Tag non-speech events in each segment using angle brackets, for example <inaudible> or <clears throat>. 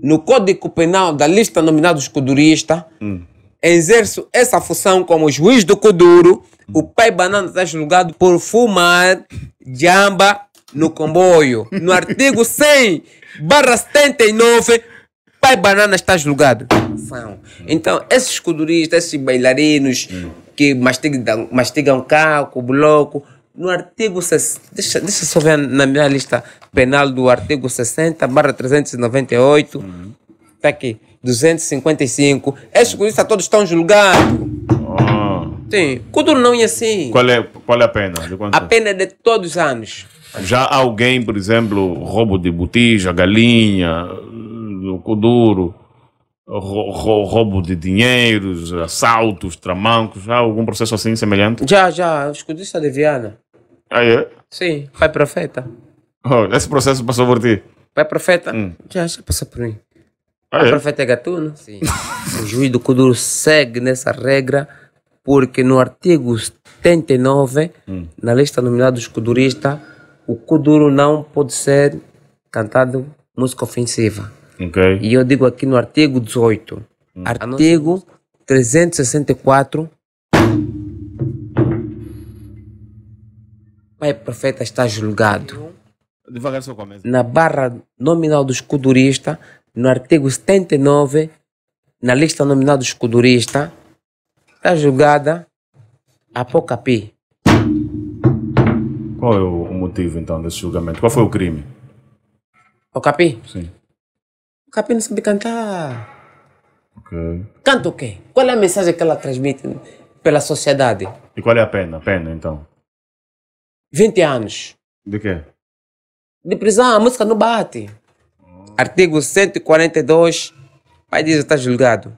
no Código Penal da lista nominada codurista, hum. exerço essa função como juiz do Coduro. Hum. O pai Banana está julgado por fumar jamba no comboio. No artigo 100, barra 79, pai Banana está julgado. Então, esses coduristas, esses bailarinos hum. que mastigam, mastigam caco, bloco, no artigo. Deixa, deixa só ver na minha lista penal do artigo 60, barra 398. Uhum. Tá aqui, 255. Esses comunistas todos estão julgados. Oh. Sim, Kuduro não é assim. Qual é, qual é a pena? A pena é de todos os anos. Já alguém, por exemplo, roubo de botija, galinha, Kuduro roubo de dinheiros, assaltos, tramancos, já algum processo assim semelhante? Já, já, os escudistas de Viana. Ah, é? Sim, pai profeta. Oh, esse processo passou por ti? Pai profeta? Hum. Já, já passou por mim. Ah, pai é? profeta é gatuno? Sim. <laughs> o juiz do Kuduro segue nessa regra porque no artigo 79, hum. na lista nominada dos kuduristas, o kuduro não pode ser cantado música ofensiva. Okay. E eu digo aqui no artigo 18, hum. artigo 364, Pai Profeta está julgado. Devagar só começa. Na barra nominal do escudurista, no artigo 79, na lista nominal do escudurista, está julgada Apocapi. Qual é o motivo então desse julgamento? Qual foi o crime? O Capi? Sim. O Capi não sabe cantar. Ok. Canta o quê? Qual é a mensagem que ela transmite pela sociedade? E qual é a pena? Pena então? 20 anos. De quê? De prisão, a música não bate. Ah. Artigo 142, pai diz está julgado.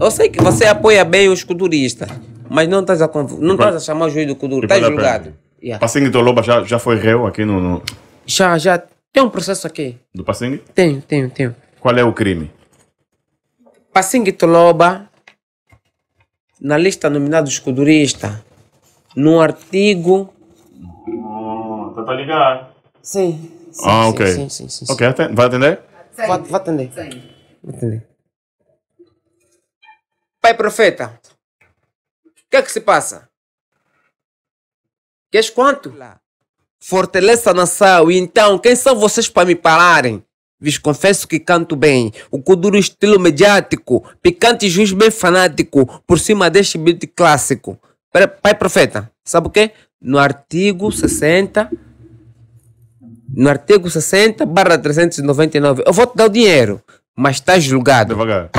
Eu sei que você apoia bem os culturistas, mas não estás a, conv... não estás a chamar o juiz do cultura, está julgado. Yeah. Passingue Toloba já, já foi réu aqui no, no... Já, já. Tem um processo aqui. Do Passingue? Tenho, tenho, tenho. Qual é o crime? Passingue Toloba, na lista nominada do escudurista no artigo tá ligado? Sim. sim ah, ok. Sim, sim, sim, sim ok, vai atender? Vou, atender. Sim. atender. Pai profeta, o que é que se passa? Queres quanto? Fortaleça na nação. E então, quem são vocês para me pararem? Vos confesso que canto bem, o duro estilo mediático, picante e juiz bem fanático, por cima deste beat clássico. Pai profeta, sabe o quê? No artigo 60 no artigo 60 barra 399. Eu vou te dar o dinheiro, mas está julgado. Devagar.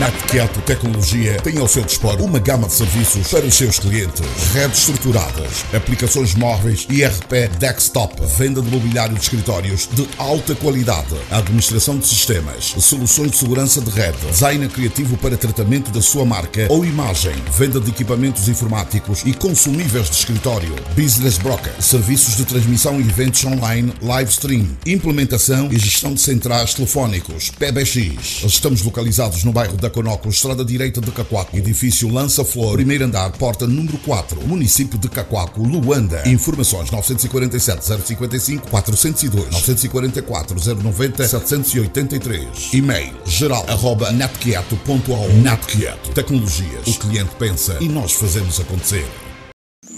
NatCat é Tecnologia tem ao seu dispor uma gama de serviços para os seus clientes. Redes estruturadas, aplicações móveis, IRP, desktop, venda de mobiliário de escritórios de alta qualidade, administração de sistemas, soluções de segurança de rede, design criativo para tratamento da sua marca ou imagem, venda de equipamentos informáticos e consumíveis de escritório, business broker, serviços de transmissão e eventos online, live stream, implementação e gestão de centrais telefónicos, PBX. Estamos localizados no bairro da Conóculo, estrada direita de Cacoaco, edifício Lança Flor, primeiro andar, porta número 4, município de Cacoaco, Luanda. Informações 947-055-402-944-090-783. E-mail geral arroba natquieto.au Natquieto Tecnologias. O cliente pensa e nós fazemos acontecer.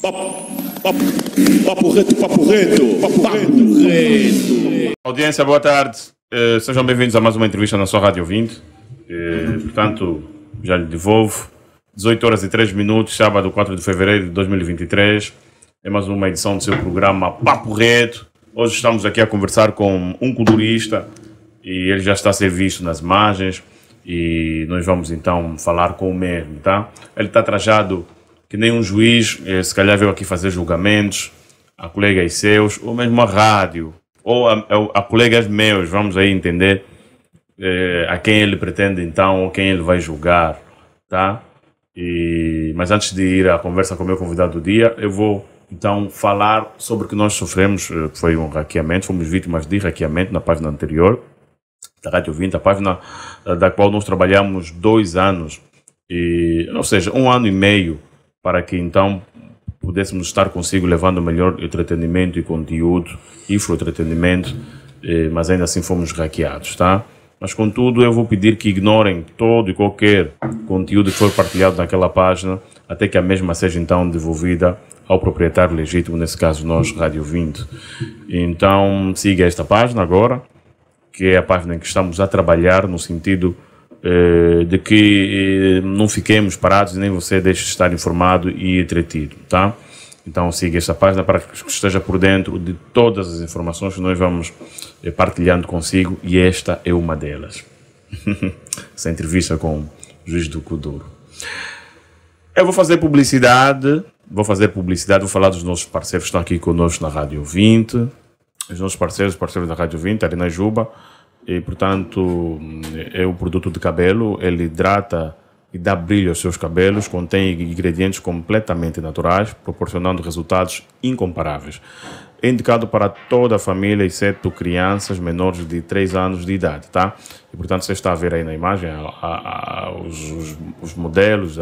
Papo, papo, papo reto, papo reto, papo, papo reto. reto. Audiência, boa tarde. Uh, sejam bem-vindos a mais uma entrevista na sua Rádio 20. Eh, portanto, já lhe devolvo. 18 horas e 3 minutos, sábado 4 de fevereiro de 2023. É mais uma edição do seu programa Papo Reto. Hoje estamos aqui a conversar com um culturista e ele já está a ser visto nas imagens e nós vamos então falar com o mesmo, tá? Ele está trajado que nem um juiz, eh, se calhar veio aqui fazer julgamentos a colegas é seus, ou mesmo a rádio, ou a, a, a colegas meus, vamos aí entender eh, a quem ele pretende então ou quem ele vai julgar, tá? E, mas antes de ir à conversa com o meu convidado do dia, eu vou então falar sobre o que nós sofremos, eh, foi um hackeamento, fomos vítimas de hackeamento na página anterior da Rádio 20, a página eh, da qual nós trabalhamos dois anos, e, ou seja, um ano e meio, para que então pudéssemos estar consigo levando o melhor entretenimento e conteúdo, foi entretenimento eh, mas ainda assim fomos hackeados, tá? Mas, contudo, eu vou pedir que ignorem todo e qualquer conteúdo que for partilhado naquela página, até que a mesma seja então devolvida ao proprietário legítimo, nesse caso nós, Rádio Vindo. Então, siga esta página agora, que é a página em que estamos a trabalhar, no sentido eh, de que eh, não fiquemos parados e nem você deixe de estar informado e entretido, tá? Então siga esta página para que esteja por dentro de todas as informações que nós vamos eh, partilhando consigo e esta é uma delas. <laughs> Essa entrevista com o juiz do Cuduro. Eu vou fazer publicidade, vou fazer publicidade, vou falar dos nossos parceiros que estão aqui conosco na Rádio 20, os nossos parceiros, parceiros da Rádio 20, Arena Juba, e portanto hum, é um produto de cabelo, ele hidrata e dá brilho aos seus cabelos, contém ingredientes completamente naturais, proporcionando resultados incomparáveis. É indicado para toda a família, exceto crianças menores de 3 anos de idade, tá? E portanto, você está a ver aí na imagem a, a, a, os, os, os, modelos,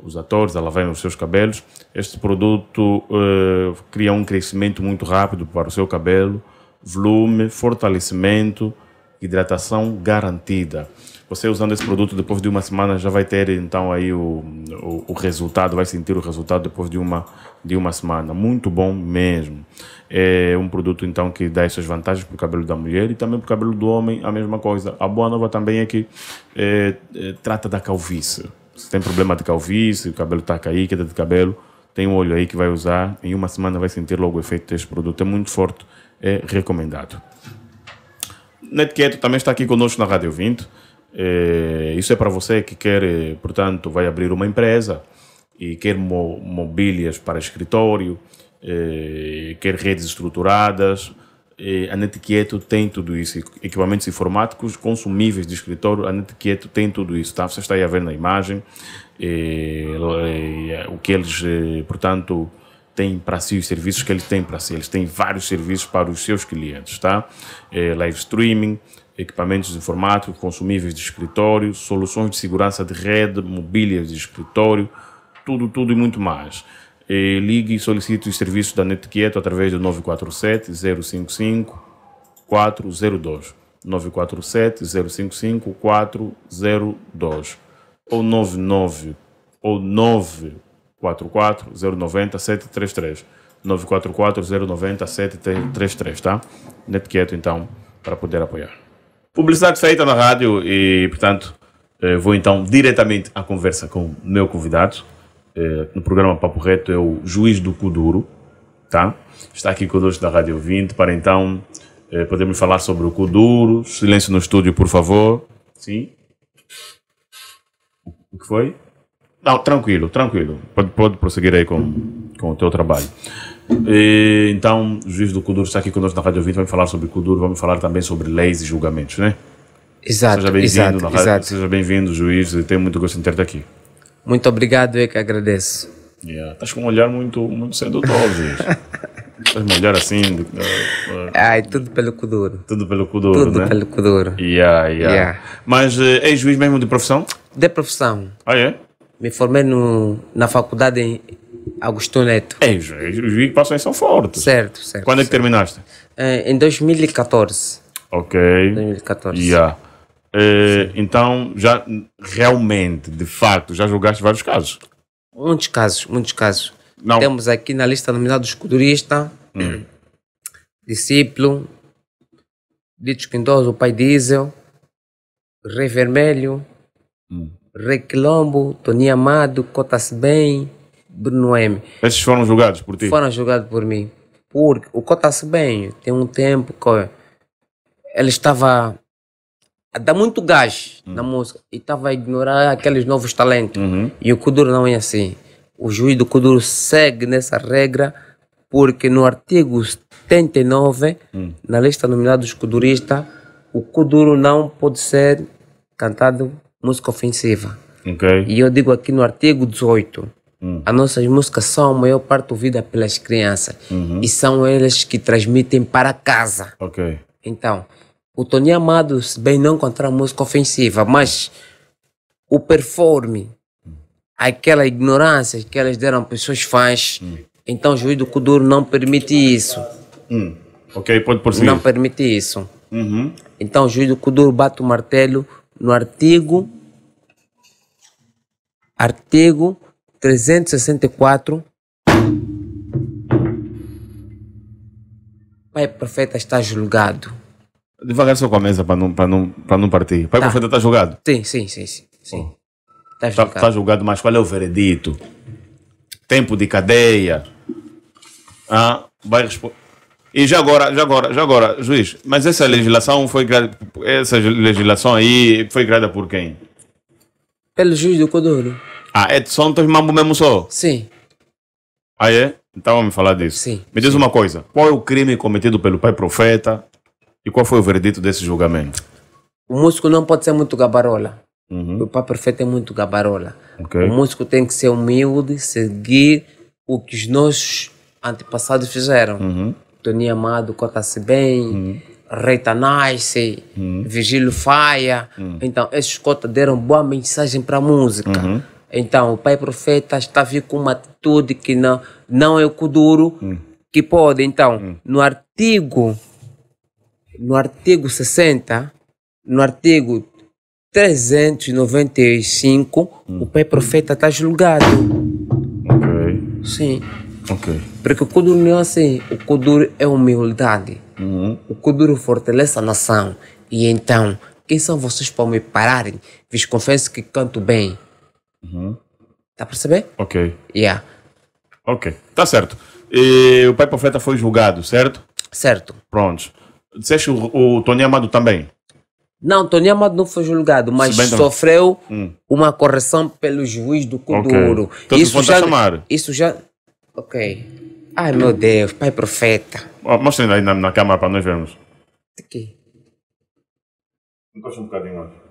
os atores, ela vem nos seus cabelos. Este produto uh, cria um crescimento muito rápido para o seu cabelo, volume, fortalecimento, hidratação garantida. Você usando esse produto depois de uma semana já vai ter então aí o, o, o resultado, vai sentir o resultado depois de uma, de uma semana. Muito bom mesmo. É um produto então que dá essas vantagens para o cabelo da mulher e também para o cabelo do homem, a mesma coisa. A boa nova também é que é, é, trata da calvície. Se tem problema de calvície, o cabelo está caído, queda de cabelo, tem um olho aí que vai usar, em uma semana vai sentir logo o efeito deste produto. É muito forte, é recomendado. Netqueto também está aqui conosco na Rádio vinte é, eh, isso é para você que quer, eh, portanto, vai abrir uma empresa e quer mo mobílias para escritório, é, quer redes estruturadas. É, a Netiqueto tem tudo isso. Equipamentos informáticos, consumíveis de escritório, a Netiqueto tem tudo isso. Tá? Você está aí a ver na imagem o que eles, portanto, têm para si, os serviços que eles têm para si. Eles têm vários serviços para os seus clientes, tá? live streaming, equipamentos informáticos, consumíveis de escritório, soluções de segurança de rede, mobílias de escritório, tudo, tudo e muito mais. E eh, ligue e solicite os serviços da NetQuieto através do 947 055 402. 947 055 402 ou 99 ou 944 090 733 944 090 733, tá? NetQuieto então para poder apoiar. Publicidade feita na rádio e, portanto, eh, vou então diretamente à conversa com o meu convidado. Eh, no programa Papo Reto é o juiz do Kuduro, tá? Está aqui conosco da Rádio 20 para então eh, podermos falar sobre o Kuduro. Silêncio no estúdio, por favor. Sim. O que foi? Não, tranquilo, tranquilo. Pode, pode prosseguir aí com, com o teu trabalho. E, então, o juiz do Kudur está aqui conosco na Rádio 20, vamos falar sobre Kudur, vamos falar também sobre leis e julgamentos, né? Exato, seja exato, rádio, exato. Seja bem-vindo, juiz, tenho muito gosto em ter-te aqui. Muito obrigado, eu que agradeço. Yeah. Estás com um olhar muito, muito sedutor, juiz. Estás <laughs> um olhar assim... Eh, eh, Ai, tudo pelo Kudur. Tudo pelo Kudur, Tudo né? pelo Kudur. Yeah, yeah. yeah. Mas é juiz mesmo de profissão? De profissão. Ah, é? Me formei no, na faculdade em Augusto Neto. É, os, passam aí são fortes. Certo, certo. Quando é que certo. terminaste? É, em 2014. Ok. 2014. Yeah. É, então, já realmente, de facto, já julgaste vários casos? Muitos casos, muitos casos. Não. Temos aqui na lista nominados Culturista, hum. <clears throat> Discípulo, Dito o Pai Diesel, Rei Vermelho, hum. Rei Quilombo, Toninho Amado, Cotas Bem. Bruno M. Esses foram julgados por ti? Foram julgados por mim. Porque o Cota-se bem, tem um tempo que ele estava a dar muito gás uhum. na música e estava a ignorar aqueles novos talentos. Uhum. E o Kuduro não é assim. O juiz do Kuduro segue nessa regra porque no artigo 79, uhum. na lista nominada dos Kuduristas, o Kuduro não pode ser cantado música ofensiva. Okay. E eu digo aqui no artigo 18 as nossas músicas são a maior parte ouvida pelas crianças uhum. e são elas que transmitem para casa. Ok. Então, o Tony Amado, se bem não contra a música ofensiva, mas o performe, aquela ignorância que elas deram para os seus fãs, uhum. então o juiz do Kuduro não permite isso. Hum. Ok, pode si. Não permite isso. Uhum. Então o juiz do Kuduro bate o martelo no artigo artigo 364. Pai Profeta está julgado. Devagar só com a mesa para não, para não, para não partir. Pai tá. Profeta está julgado? Sim, sim, sim. sim, Está tá, julgado. Tá, tá julgado, mas qual é o veredito? Tempo de cadeia. Ah, vai responder. E já agora, já agora, já agora, juiz, mas essa legislação foi criada, essa legislação aí foi criada por quem? Pelo juiz do Codoro. Ah, é só não tens mesmo só? Sim. Ah, é? Então vamos falar disso. Sim. Me diz uma coisa: qual é o crime cometido pelo pai profeta e qual foi o veredito desse julgamento? O músico não pode ser muito gabarola. Uhum. O pai profeta é muito gabarola. Okay. O músico tem que ser humilde, seguir o que os nossos antepassados fizeram. Uhum. Tony Amado cota-se bem, uhum. Reita nasce, uhum. Vigílio faia. Uhum. Então, esses cotas deram boa mensagem para a música. Uhum. Então, o pai profeta está a vir com uma atitude que não, não é o Kuduro hum. que pode. Então, hum. no artigo no artigo 60, no artigo 395, hum. o pai profeta está julgado. Ok. Sim. Ok. Porque o Kuduro não é assim. O Kuduro é humildade. Uhum. O Kuduro fortalece a nação. E então, quem são vocês para me pararem? Vos confesso que canto bem. Uhum. Tá a perceber? Ok. Yeah. Ok, tá certo. E o pai profeta foi julgado, certo? Certo. Pronto. Disseste o, o Tony Amado também? Não, Tony Amado não foi julgado, mas sofreu hum. uma correção pelo juiz do Kuduro. Okay. Então, isso já chamar. Isso já. Ok. Ai meu Deus, pai profeta. Oh, Mostra aí na, na câmera para nós vermos. Aqui. Encosta um bocadinho mais.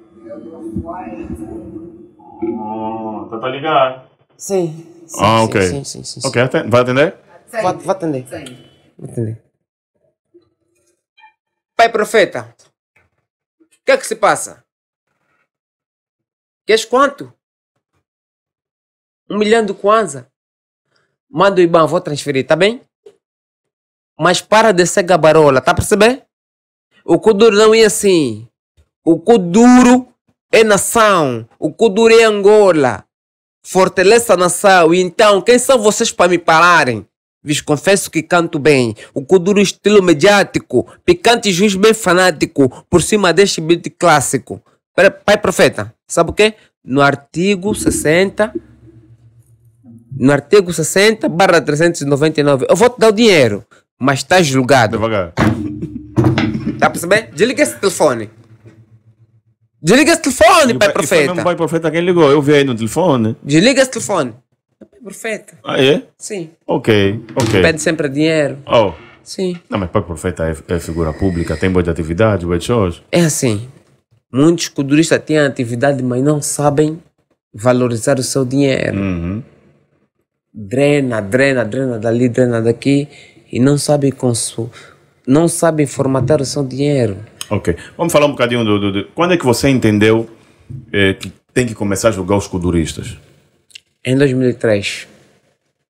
Ah, tá pra tá ligar? Sim. sim ah, sim, ok. Sim, sim, sim, sim Ok, atende. vai atender? Vou, atender. Sim. Vou atender. Pai profeta, o que é que se passa? Queres quanto? Um milhão de kwanza? Manda o Iban, vou transferir, tá bem? Mas para de ser gabarola, tá percebendo? O cu duro não ia é assim. O cu duro é nação. O Kuduri é Angola. Fortaleça a nação. E então, quem são vocês para me pararem? Vos confesso que canto bem. O Kuduro é estilo mediático. Picante juiz bem fanático. Por cima deste beat clássico. Pai profeta, sabe o quê? No artigo 60... No artigo 60, barra 399. Eu vou te dar o dinheiro, mas está julgado. Devagar. Tá percebendo? Desliga esse telefone. Desliga esse telefone, e pai, pai profeta. Foi mesmo pai profeta quem ligou. Eu vi aí no telefone. Desliga esse telefone. pai profeta. Ah, é? Eh? Sim. Ok, ok. Pede sempre dinheiro. Oh. Sim. Não, mas pai profeta é, é figura pública, tem boas atividades, boas shows. É assim. Muitos culturistas têm atividade, mas não sabem valorizar o seu dinheiro. Uhum. Mm-hmm. Drena, drena, drena dali, drena daqui e não sabem consu... não sabem formatar o seu dinheiro. Ok. Vamos falar um bocadinho do. do, do... Quando é que você entendeu eh, que tem que começar a jogar os culturistas? Em 2003.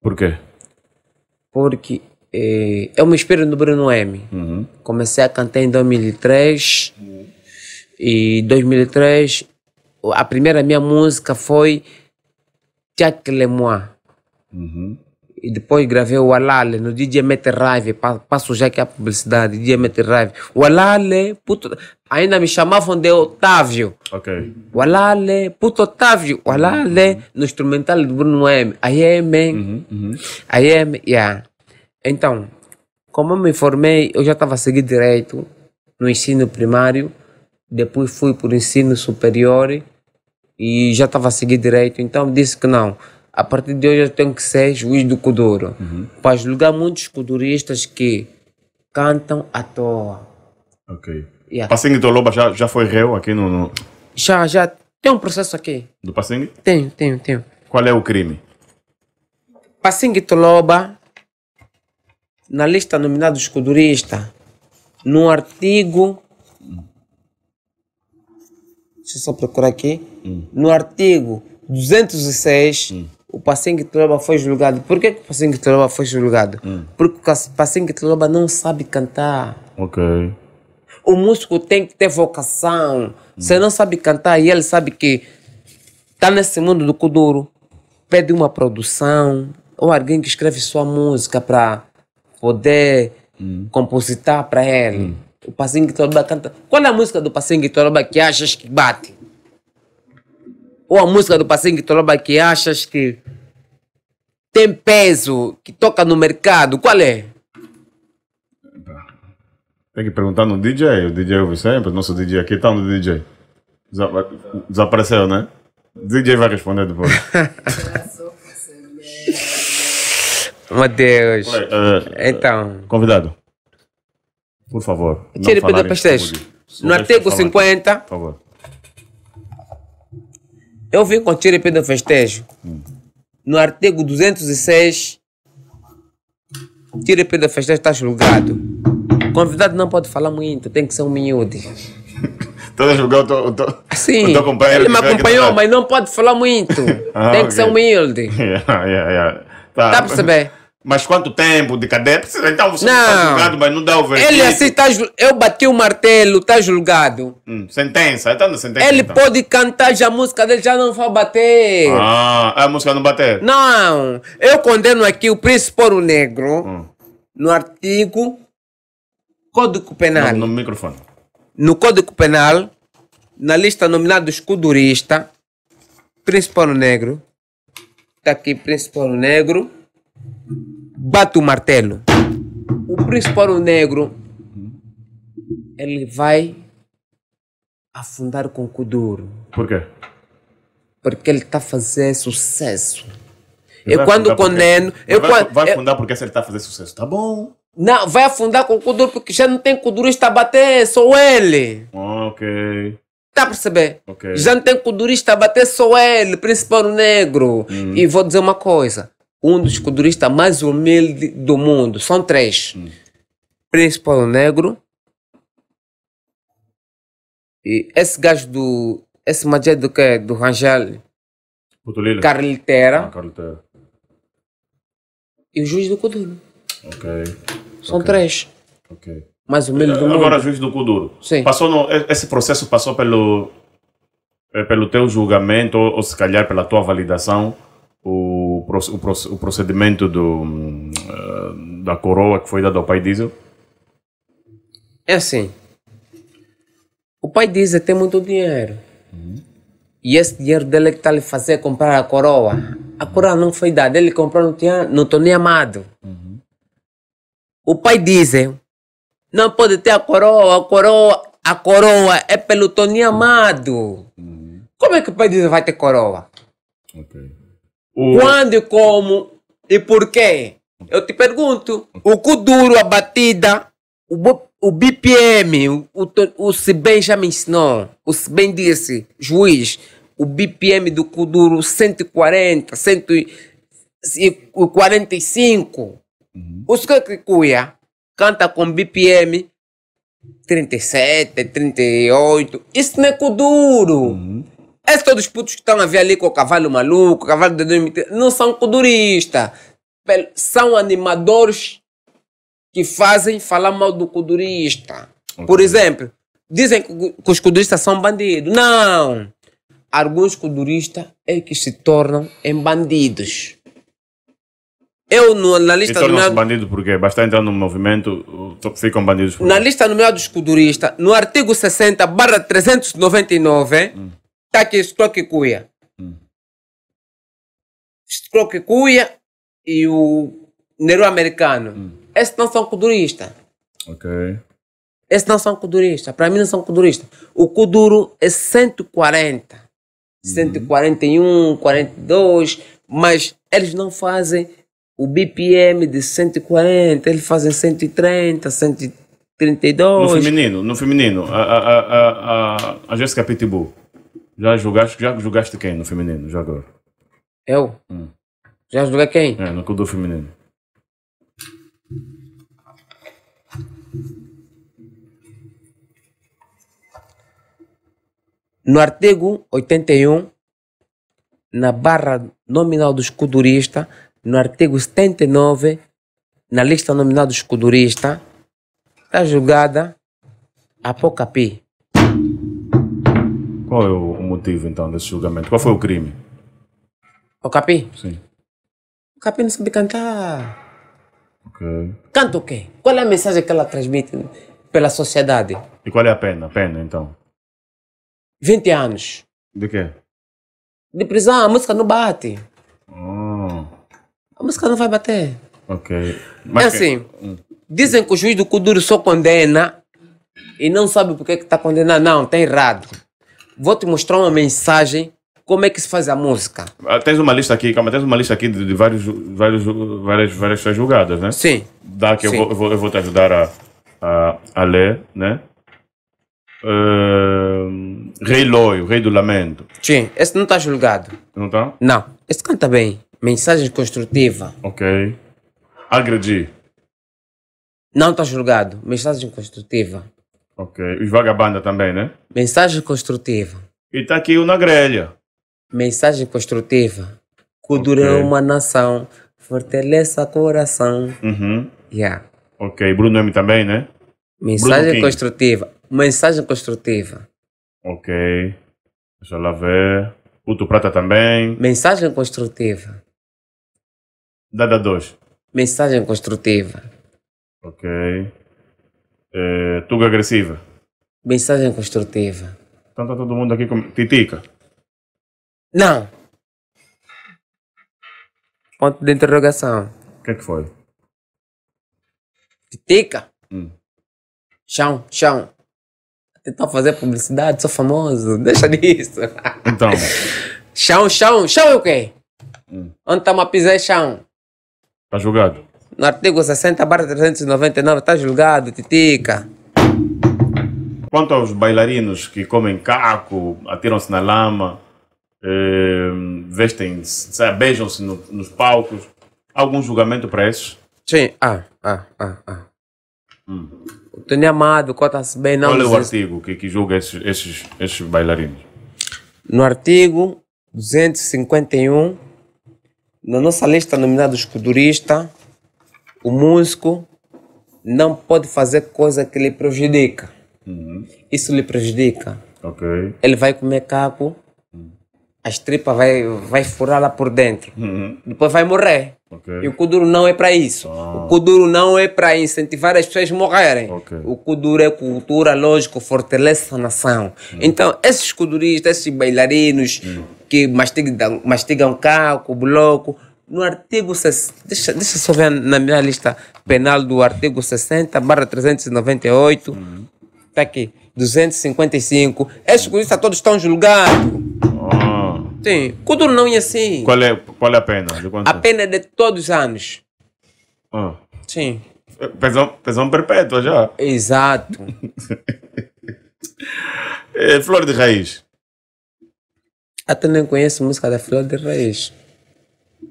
Por quê? Porque eh, eu é me espero no Bruno M. Uhum. Comecei a cantar em 2003. Uhum. E 2003, a primeira minha música foi Tchac Lemois. Uhum e depois gravei o Alale no DJ Mete Rive, passo já que é a publicidade, DJ Mete Rive. O Alale, puto, ainda me chamavam de Otávio. Ok. O Alale, puto Otávio, o Alale, uhum. no instrumental do Bruno M. Aí é man, uhum, uhum. É yeah. Então, como eu me formei, eu já estava a seguir direito no ensino primário, depois fui para o ensino superior e já estava a seguir direito, então disse que não a partir de hoje eu tenho que ser juiz do Kuduro. Uhum. Para julgar muitos kuduristas que cantam à toa. Ok. Yeah. Passingue do Loba já, já foi réu aqui no, no... Já, já. Tem um processo aqui. Do Passing? Tenho, tenho, tenho. Qual é o crime? Passing Toloba, na lista nominada dos kuduristas, no artigo... Deixa eu só procurar aqui. Hum. No artigo 206... Hum o Passengue Tloba foi julgado. Por que, que o Passengue Tloba foi julgado? Hum. Porque o Passengue Tloba não sabe cantar. Ok. O músico tem que ter vocação. Hum. Você não sabe cantar e ele sabe que está nesse mundo do Kuduro. Pede uma produção ou alguém que escreve sua música para poder hum. compositar para ele. Hum. O Passengue Tloba canta. Qual é a música do Passengue Tloba que achas que bate? ou a música do Passinho Toloba que achas que tem peso, que toca no mercado, qual é? Tem que perguntar no DJ, o DJ ouve sempre, nosso DJ aqui tá no DJ. Desapareceu, né? O DJ vai responder depois. <laughs> Meu Deus. É, é, então. Convidado. Por favor. Tire pedir pastéis. No é artigo 50. Por favor. Eu vim com tiro e pedra festejo. No artigo 206, tiro e pedra festejo está julgado. Convidado não pode falar muito, tem que ser um miúdo. Estás a julgar o teu, Sim, companheiro? Ele me acompanhou, tá mas não pode falar muito. <laughs> ah, tem que okay. ser humilde. <laughs> Yeah, yeah, yeah. Tá. tá a perceber? Mas quanto tempo de cadeia? Precisa, então você não, está julgado, mas não dá o verdito. Ele assim está Eu bati o martelo, está julgado. Hum, sentença, está então na é sentença. Ele então. pode cantar já a música dele, já não vai bater. Ah, é a música não bater? Não. Eu condeno aqui o príncipe Ouro Negro hum. no artigo Código Penal. No, no, microfone. No Código Penal, na lista nominada escudurista, príncipe Ouro Negro. Está aqui príncipe Ouro Negro bate o martelo. O príncipe ouro negro ele vai afundar com o cu duro. Por quê? Porque ele está a fazer sucesso. eu quando condeno. Porque... Eu vai, quando, vai afundar porque se ele está a fazer sucesso. Tá bom. Não, vai afundar com o Kuduro porque já não tem cu a bater, sou ele. Ok. Tá a perceber? Já não tem cu a bater, sou ele, principal negro. Hum. E vou dizer uma coisa: um dos culturistas mais humildes do mundo. São três. Hum. Príncipe Paulo Negro. E esse gajo do. Esse magia do que? Do Rangel. Carlitera. Ah, E o juiz do Coduro. Ok. São okay. três. Ok. Mais humilde do mundo. Agora, juiz do Coduro. Sim. Passou no, esse processo passou pelo. Eh, pelo teu julgamento, ou, ou se calhar pela tua validação, o o, o procedimento do, hum, eh, da coroa que foi dada ao pai Diesel? É assim. O pai Diesel tem muito dinheiro. Uhum. E esse dinheiro dele que está lhe fazer comprar a coroa. A coroa não foi dada. Ele comprou no, no nem Amado. Uhum. O pai Diesel não pode ter a coroa. A coroa, a coroa é pelo Tony Amado. Uhum. Como é que o pai diz vai ter coroa? Okay. O... Quando, como e porquê? Eu te pergunto. O cu duro, a batida, o, o BPM, o, o, o Sibem já me ensinou. O se bem disse, juiz, o BPM do cu duro 140, 145. Uhum. Os cuia canta com BPM 37, 38. Isso não é Kuduro. Uhum. É Esses todos os putos que estão a ver ali com o cavalo maluco, o cavalo de 2000, não são kuduristas. São animadores que fazem falar mal do kudurista. Okay. Por exemplo, dizem que os kuduristas são bandidos. Não! Alguns kuduristas é que se tornam em bandidos. Eu, no, na lista então, nomeada... bandido porque basta entrar no movimento, ficam bandidos. Por na lista nomeada dos kuduristas, no artigo 60, barra 399, hum taki stroke cuia. Hum. Mm. Stroke cuia mm. e o nero-americano. Hum. Esses não são kuduristas. Ok. Esses não são kuduristas. Para mim não são kuduristas. O kuduro é 140. Uhum. 141, 42, mas eles não fazem o BPM de 140, eles fazem 130, 132. No feminino, no feminino, a, a, a, a, a Jéssica Pitbull já julgaste, já julgaste quem no feminino, já agora? Eu? Hum. Já julguei quem? É, no do feminino. No artigo 81, na barra nominal do escudurista, no artigo 79, na lista nominal do escudurista, está julgada a Pocapi. Qual é o motivo, então, desse julgamento? Qual foi o crime? O Capi? Sim. O Capi não sabe cantar. Ok. Canta o quê? Qual é a mensagem que ela transmite pela sociedade? E qual é a pena? Pena, então? 20 anos. De quê? De prisão. A música não bate. Oh. A música não vai bater. Ok. É Mas é assim, que... Hum. dizem que o juiz do Kuduro só condena e não sabe porque que está condenando. Não, está errado vou te mostrar uma mensagem como é que se faz a música. Ah, tens uma lista aqui, calma, tens uma lista aqui de, de vários, vários, várias, várias suas julgadas, né? Sim. Dá que Eu, vou, eu, vou, te ajudar a, a, a ler, né? Uh, rei Loio, Rei do Lamento. Sim, esse não está julgado. Não está? Não. Esse canta bem. Mensagem construtiva. Ok. Agredir. Não está julgado. Mensagem construtiva. Ok. Os vagabanda também, né? Mensagem construtiva. E tá aqui o na grelha. Mensagem construtiva. Cultura okay. uma nação. Fortaleça coração. Uhum. Yeah. Ok. Bruno M também, né? Mensagem construtiva. Mensagem construtiva. Ok. Deixa lá ver. Puto Prata também. Mensagem construtiva. Dada 2. Mensagem construtiva. Ok. Eh, tuga agressiva. Mensagem é construtiva. Então tá todo mundo aqui com. Titica? Não. Ponto de interrogação. O que é que foi? Titica? Hum. Chão, chão. Tentar fazer publicidade, sou famoso. <laughs> Deixa disso. Então. chão, chão. Chão é o quê? Hum. Onde tá uma pizza é chão? Tá julgado? no artigo 60, barra 399, está julgado, Titica. Quanto aos bailarinos que comem caco, atiram-se na lama, eh, vestem, beijam-se no, nos palcos, há algum julgamento para esses? Sim, ah, ah, ah, ah. Hum. O Tony Amado cota-se bem, não. Qual é o artigo que, que julga esses, esses, esses bailarinos? No artigo 251, na nossa lista nominada escudurista, o músico não pode fazer coisa que lhe prejudica. Uhum. Isso lhe prejudica. Okay. Ele vai comer caco, uhum. as tripas vai, vai furar lá por dentro. Uhum. Depois vai morrer. Okay. E o Kuduro não é para isso. Ah. O Kuduro não é para incentivar as pessoas a morrerem. Okay. O Kuduro é cultura, lógico, fortalece a nação. Uhum. Então, esses kuduristas, esses bailarinos uhum. que mastigam, mastigam caco, bloco, no artigo. Deixa, deixa só ver na minha lista penal do artigo 60, barra 398. Uhum. Tá aqui, 255. Esses comunistas todos estão julgados. Ah. Sim, quando não é assim. Qual é, qual é a pena? a pena é de todos os anos. Ah. Sim. É, pesão, prisão perpétua já. Exato. <laughs> é, flor de raiz. Até nem conheço música da Flor de Raiz.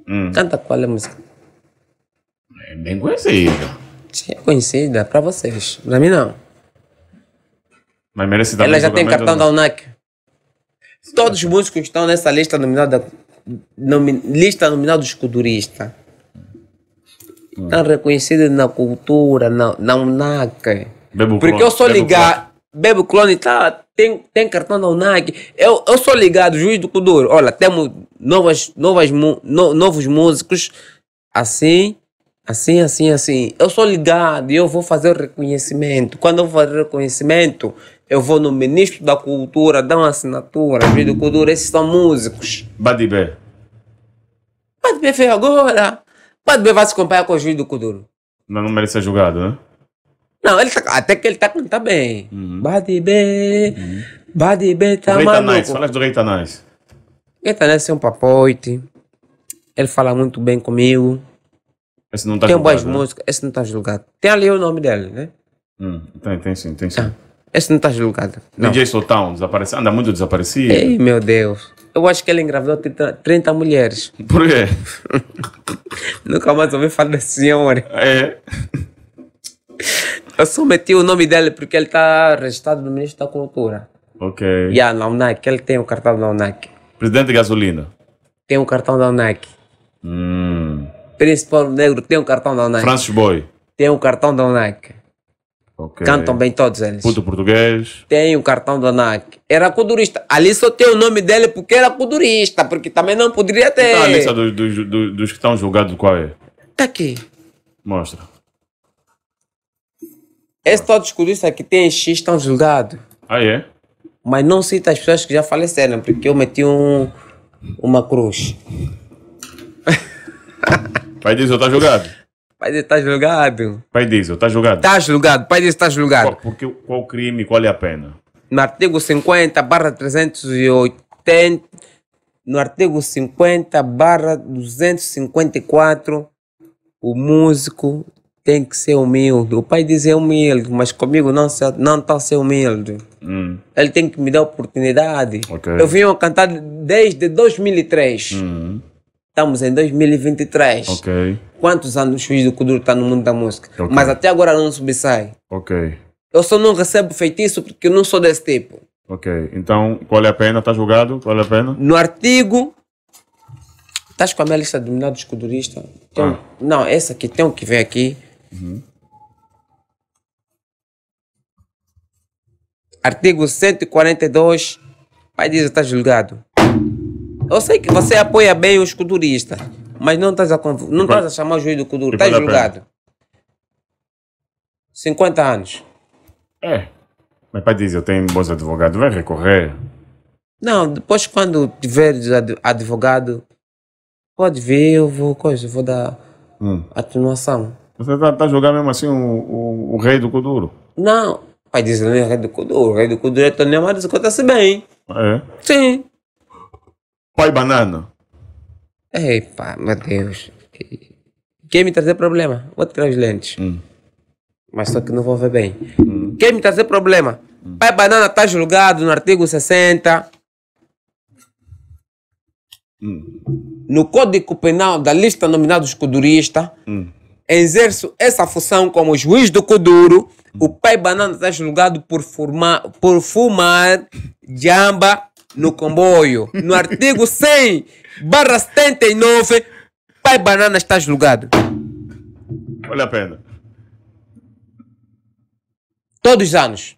Hum. Canta qual é a música? É bem conhecida. Sim, é conhecida é pra vocês. Pra mim, não. Mas merece dar Ela já tem cartão da UNAC. Sim, Todos os músicos que estão nessa lista nominada. Nomi, lista nominal do escudurista. Hum. Estão reconhecidos na cultura, na, na UNAC. Bebo Porque clone. eu sou ligado. Bebo Clone tá, tem, tem cartão da UNAC. Eu, eu sou ligado, juiz do Cuduro. Olha, temos novas, novas, no, novos músicos assim, assim, assim, assim. Eu sou ligado e eu vou fazer o reconhecimento. Quando eu vou fazer o reconhecimento, eu vou no ministro da Cultura dar uma assinatura. Juiz do Cuduro, esses são músicos. Badibé. Badibé fez agora. Badibé vai se comparar com o juiz do Cuduro. mas não merece ser é julgado, né? Não, ele tá, até que ele tá cantando tá bem. Uhum. Bade bem, uhum. bade bem, tá o Rei maluco. fala do Rei Tanais. Rei Tanais é um papoite. Ele fala muito bem comigo. Esse não tá tem julgado, boas né? músicas, esse não tá julgado. Tem ali o nome dele, né? Hum, tem, tem sim, tem sim. Ah, esse não tá julgado. Não. DJ Sotown, desapareceu, anda muito desaparecido. Ei, meu Deus. Eu acho que ele engravidou 30, 30 mulheres. Por quê? <laughs> Nunca mais ouvi falar desse senhor. É. <laughs> Eu só meti o nome dele porque ele tá está registrado no Ministério da tá Cultura. Ok. E yeah, na UNAC, ele tem o cartão da UNAC. Presidente de Gasolina? Tem o cartão da UNAC. Hum. Principal Negro tem o cartão da UNAC. Francis Boy? Tem o cartão da UNAC. Ok. Cantam bem todos eles. Puto português. Tem o cartão da ANAC. Era codurista. Ali só tem o nome dele porque era codurista, porque também não poderia é ter. Então, a lista dos, dos, dos, dos que estão julgados qual é? Tá aqui. Mostra. Esse tal escurista que tem X estão tá julgados. Ah, é? Mas não cita as pessoas que já faleceram, porque eu meti um, uma cruz. Pai Diz eu tá julgado. Pai Diz tá julgado. Pai eu tá julgado. Tá julgado, Pai Diz tá julgado. Qual, porque, qual crime, qual é a pena? No artigo 50, barra 380, no artigo 50, barra 254, o músico tem que ser humilde. O pai diz é humilde, mas comigo não está não tá ser humilde. Hum. Ele tem que me dar oportunidade. Okay. Eu vim a cantar desde 2003. Hum. Estamos em 2023. Okay. Quantos anos o Juiz do Kuduro está no mundo da música? Okay. Mas até agora não subsai. Ok. Eu só não recebo feitiço porque eu não sou desse tipo. Ok. Então, qual é a pena? Está julgado? Qual é a pena? No artigo Estás com a minha lista de nominados culturistas? ah. Não, essa aqui tem o que vem aqui. Uhum. Artigo 142 pai diz está julgado. Eu sei que você apoia bem os escudurista, mas não estás a, não estás a chamar o juiz do cultura, está julgado. 50 anos. É. Mas pai diz, eu tenho bons advogados, vai recorrer. Não, depois quando tiver advogado, pode vir, eu vou, coisa, vou dar hum. atenuação. Você está tá jogando mesmo assim o, o, o rei do Kuduro? Não, pai disse não é rei do Kuduro. O rei do Kuduro é Tony Amado, conta-se bem. É? Sim. Pai Banana. Ei, pá, meu Deus. quem me trazer problema? Vou tirar os lentes. Hum. Mas só que não vou ver bem. Hum. me trazer problema? Hum. Pai Banana está julgado no artigo 60. Hum. No Código Penal da lista nominada dos Kuduristas. Hum exerço essa função como juiz do Kuduro. O pai Banana está julgado por, formar, por fumar jamba no comboio. No artigo 100, barra 79, pai Banana está julgado. Olha a pena. Todos os anos.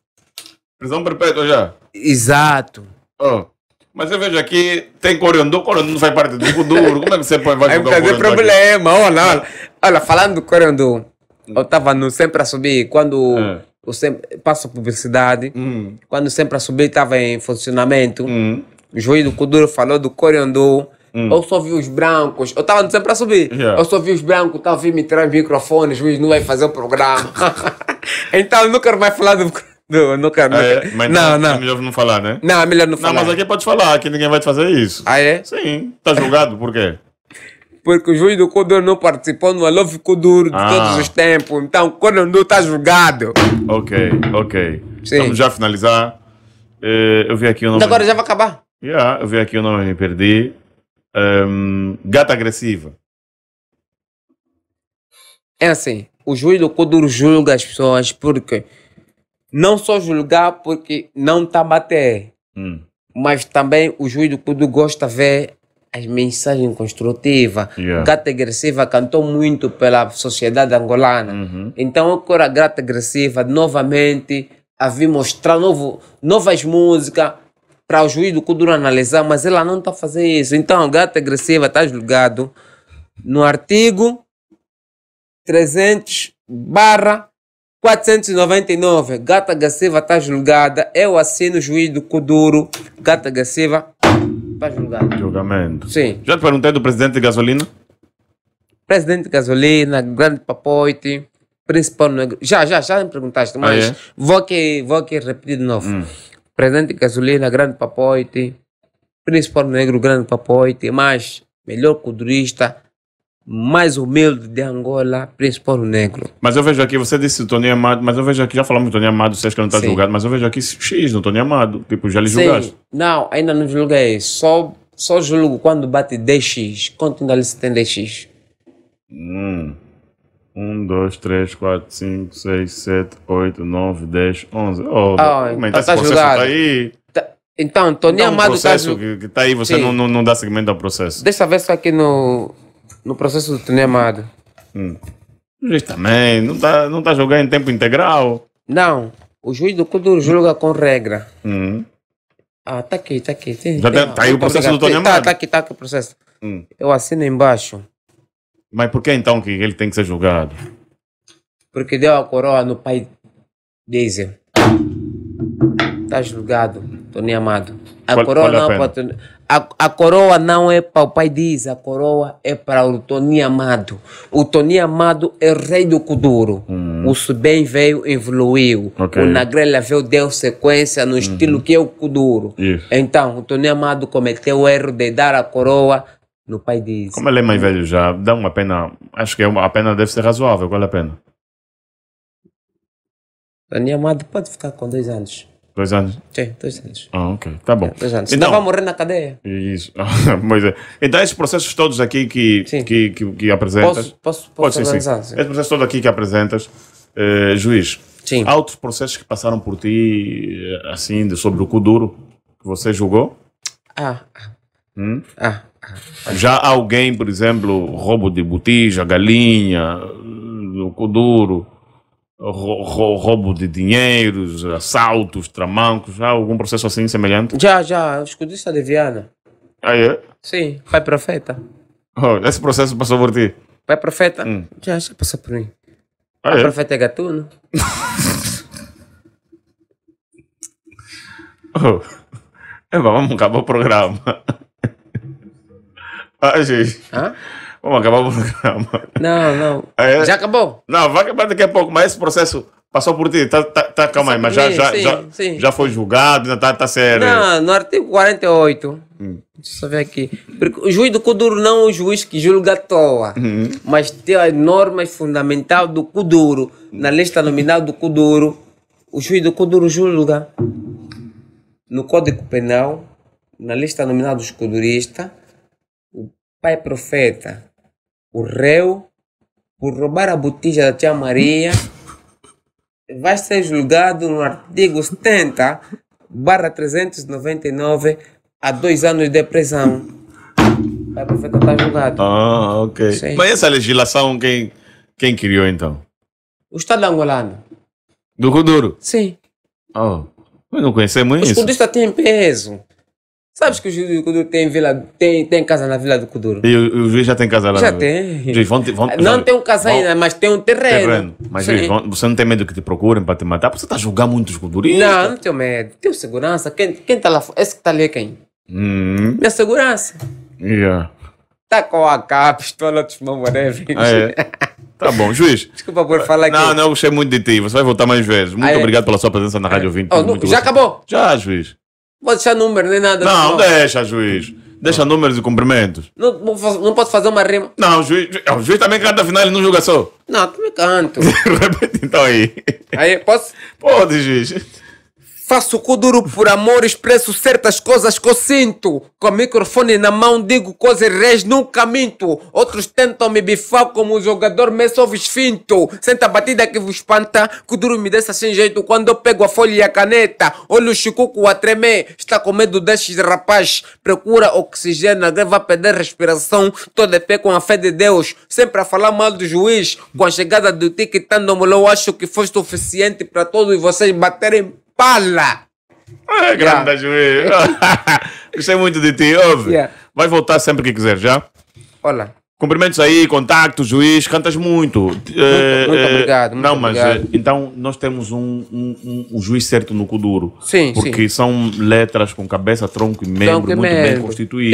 Prisão perpétua já? Exato. Oh. Mas eu vejo aqui, tem coriandu coriandu não faz parte do Cuduro, como é que você vai jogar é um o problema, aqui? olha, olha. Olha, falando do coriandu eu estava no Sempre a Subir, quando é. eu sempre, passo publicidade, hum. quando Sempre a Subir estava em funcionamento, hum. o juiz do Cuduro falou do coriandu Hum. Eu só vi os brancos. Eu estava sempre a subir. Yeah. Eu só vi os brancos, tava tá, a me tirar os microfones, o juiz não vai fazer o programa. <laughs> então nunca mais falar do. Não, nunca, nunca. Ah, é, mas não, não. É melhor não falar, né? Não, é melhor não falar. Não, mas aqui pode falar, que ninguém vai te fazer isso. Ah, é? Sim. Tá julgado, por quê? Porque o juiz do condor não participou no Alô Ficou Duro de ah. todos os tempos. Então, condor tá julgado. Ok, ok. Sim. Vamos já finalizar. Eh, eu vi aqui o nome. Mas agora já vai acabar. Yeah, eu vi aqui o nome me perdi. Um, ehm, gata agressiva. É assim, o juiz do Codor julga as pessoas porque não só julgar porque não está a bater, hum. mas também o juiz do Kudu gosta de ver as mensagens construtivas. Yeah. Gata Agressiva cantou muito pela sociedade angolana. Uhum. Então, agora Gata Agressiva, novamente, a vir mostrar novo, novas músicas para o juiz do Kuduro analisar, mas ela não está fazendo isso. Então, Gata Agressiva está julgado no artigo 300 barra 499, Gata Gaceva está julgada. Eu é assino o juiz do Cuduro. Gata Gaceva está julgada. Julgamento. Sim. Já te perguntei do presidente de gasolina? Presidente de gasolina, grande papoite, principal negro. Já, já, já me perguntaste, ah, mas ah, é? vou, aqui, vou aqui repetir de novo. Hum. Presidente de gasolina, grande papoite, principal negro, grande papoite, mas melhor Cudurista mais humilde de Angola, principal o negro. Mas eu vejo aqui, você disse Tony Amado, mas eu vejo aqui, já falamos de Tony Amado, você que não está julgado, mas eu vejo aqui X no Tony Amado, tipo, já lhe Sim. julgaste. Não, ainda não julguei, só, só julgo quando bate 10x, quanto ainda lhe se tem 10x? Hum. 1, 2, 3, 4, 5, 6, 7, 8, 9, 10, 11. Oh, ah, mas então tá, esse tá processo julgado. tá aí. Tá, então, Tony então, Amado... Tá, que, que tá aí, você não, não, não dá segmento ao processo. Deixa eu ver só aqui no no processo do Tony Hum. O juiz também não está não tá jogando em tempo integral. Não, o juiz do Kudur joga com regra. Hum. Ah, tá aqui, tá aqui. Tem, Já tá- tem, tá aí o processo do Tony tá, Amado. Tá, tá aqui, tá aqui o processo. Hum. Eu assino embaixo. Mas por que então que ele tem que ser julgado? Porque deu a coroa no pai dele. Tá julgado, Tony Amado. A qual, coroa qual é a não, pode. A, a, coroa não é para o pai diz, a coroa é para o Tony Amado. O Tony Amado é rei do Kuduro. Hum. O Subem veio, evoluiu. Okay. O Nagrela veio, deu sequência no uhum. estilo que é o Kuduro. Isso. Então, o Tony Amado cometeu o erro de dar a coroa no pai diz. Como ele é mais velho já, dá uma pena. Acho que é a pena deve ser razoável. Qual é a pena? Tony Amado pode ficar com dois anos. Dois anos? Sim, dois anos. Ah, ok. Tá bom. É, dois anos. Então, Senão vai morrer na cadeia. Isso. <laughs> pois é. Então, esses processos todos aqui que, que, que, que apresentas. Posso, posso, posso pode, sim, sim. Esse processo todo aqui que apresentas, eh, juiz, sim. há outros processos que passaram por ti, eh, assim, de, sobre o Kuduro, que você julgou? Ah. Hum? Ah. ah. Já alguém, por exemplo, roubo de botija, galinha, eh, o Kuduro roubo de dinheiros, assaltos, tramancos, já algum processo assim semelhante? Já, já, escudista de Viana. Ah, é? Sim, pai profeta. Oh, esse processo passou por ti? Pai profeta? Hum. Já, já passou por mim. Ah, pai é? profeta é gatuno. <laughs> oh. É, vamos acabar o programa. <laughs> Ah, gente. Hã? Vamos acabar o programa. Não, não. É, já acabou? Não, vai acabar daqui a pouco, mas esse processo passou por ti. Tá, tá, tá calma aí, mas já, já, sim, já, sim. já foi julgado, ainda tá, tá sério. Não, no artigo 48. Hum. Deixa eu ver aqui. Porque o juiz do Cuduro não é o juiz que julga à toa, hum. mas tem as normas fundamentais do Cuduro. Na lista nominal do Cuduro, o juiz do Cuduro julga no Código Penal, na lista nominal dos Cuduristas, o pai profeta o réu por roubar a botija da tia Maria vai ser julgado no artigo 70 barra 399 a dois anos de prisão. A prefeita está julgado. Ah, ok. Sim. Mas essa legislação quem, quem criou então? O Estado angolano. Do Kuduro? Sim. Oh, eu não conhecemos Os isso. Os kudistas têm peso. Sabes que o Juiz do Cuduro tem, tem, tem casa na Vila do Cuduro? E o, o juiz já tem casa lá? Já na tem. Juiz, vão, vão, não sabe, tem um casa ainda, mas tem um terreno. terreno. Mas juiz, vão, você não tem medo que te procurem para te matar? Porque você está a julgar muitos cuduristas. Não, não tenho medo. Tenho segurança. Quem está lá Esse que está ali é quem? Hum. Minha segurança. Yeah. Tá com a capa, pistola dos mamorés. Ah, é. Tá bom, juiz. Desculpa por falar aqui. Não, que... não, gostei muito de ti. Você vai voltar mais vezes. Muito ah, é. obrigado pela sua presença na ah, Rádio 20. É. Oh, já gostei. acabou? Já, juiz. Pode deixar número nem nada. Não, não. deixa, juiz. Deixa não. números e cumprimentos. Não, não posso fazer uma rima. Não, o juiz, é, o juiz também canta final, ele não julga só. Não, também canto. <laughs> Repete então aí. Aí, posso? Pode, juiz. Faço cu duro por amor, expresso certas coisas que eu sinto. Com o microfone na mão, digo coisas reis, nunca minto. Outros tentam me bifar como um jogador, mas sou esfinto. finto. Senta a batida que vos espanta, cu duro me deixa sem jeito quando eu pego a folha e a caneta. Olho o chicuco a tremer, está com medo destes rapaz. Procura oxigênio, alguém vai perder respiração. Tô de pé com a fé de Deus, sempre a falar mal do juiz. Com a chegada do tic eu acho que foi suficiente para todos vocês baterem Impala. Ah, é, grande yeah. juiz. <laughs> Gostei muito de ti, ouve. Yeah. Vai voltar sempre que quiser, já? Olá. Cumprimentos aí, contacto, juiz, cantas muito. Muito, é, muito obrigado. Eh, muito não, mas obrigado. Eh, então nós temos um, um, um, juiz certo no Kuduro. Sim, Porque sim. são letras com cabeça, tronco e membro tronco muito membro. bem constituídas.